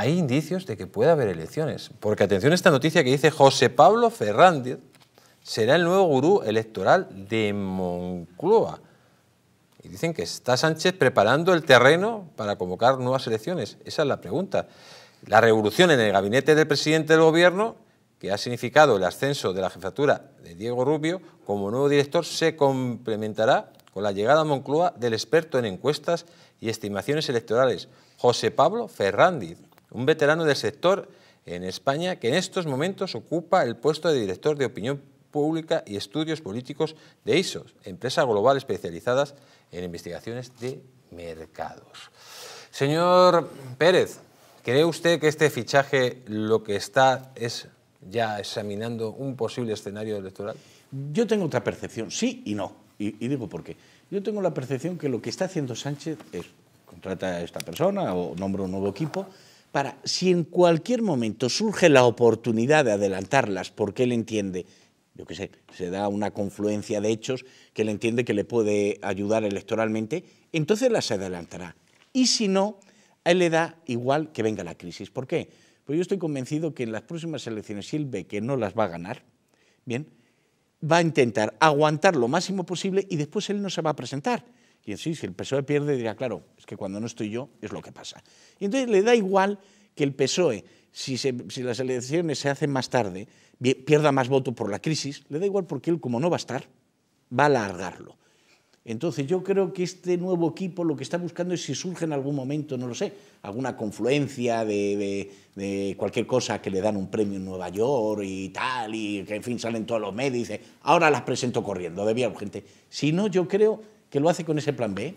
hay indicios de que puede haber elecciones. Porque atención a esta noticia que dice José Pablo Ferrandiz, será el nuevo gurú electoral de Moncloa. Y dicen que está Sánchez preparando el terreno para convocar nuevas elecciones. Esa es la pregunta. La revolución en el gabinete del presidente del gobierno, que ha significado el ascenso de la jefatura de Diego Rubio como nuevo director, se complementará con la llegada a Moncloa del experto en encuestas y estimaciones electorales, José Pablo Ferrandiz un veterano del sector en España que en estos momentos ocupa el puesto de director de opinión pública y estudios políticos de ISOS, empresa global especializada en investigaciones de mercados. Señor Pérez, ¿cree usted que este fichaje lo que está es ya examinando un posible escenario electoral? Yo tengo otra percepción, sí y no, y, y digo por qué. Yo tengo la percepción que lo que está haciendo Sánchez es, contrata a esta persona o nombra un nuevo equipo, para, si en cualquier momento surge la oportunidad de adelantarlas, porque él entiende, yo qué sé, se da una confluencia de hechos que él entiende que le puede ayudar electoralmente, entonces las adelantará. Y si no, a él le da igual que venga la crisis. ¿Por qué? Pues yo estoy convencido que en las próximas elecciones, si él ve que no las va a ganar, bien, va a intentar aguantar lo máximo posible y después él no se va a presentar. Y sí, si el PSOE pierde, dirá, claro, es que cuando no estoy yo es lo que pasa. Y entonces le da igual que el PSOE, si, las elecciones se hacen más tarde, pierda más voto por la crisis, le da igual porque él, como no va a estar, va a alargarlo. Entonces yo creo que este nuevo equipo lo que está buscando es si surge en algún momento, no lo sé, alguna confluencia de, de cualquier cosa que le dan un premio en Nueva York y tal, y que en fin salen todos los medios y ahora las presento corriendo, debía urgente. Si no, yo creo que lo hace con ese plan B.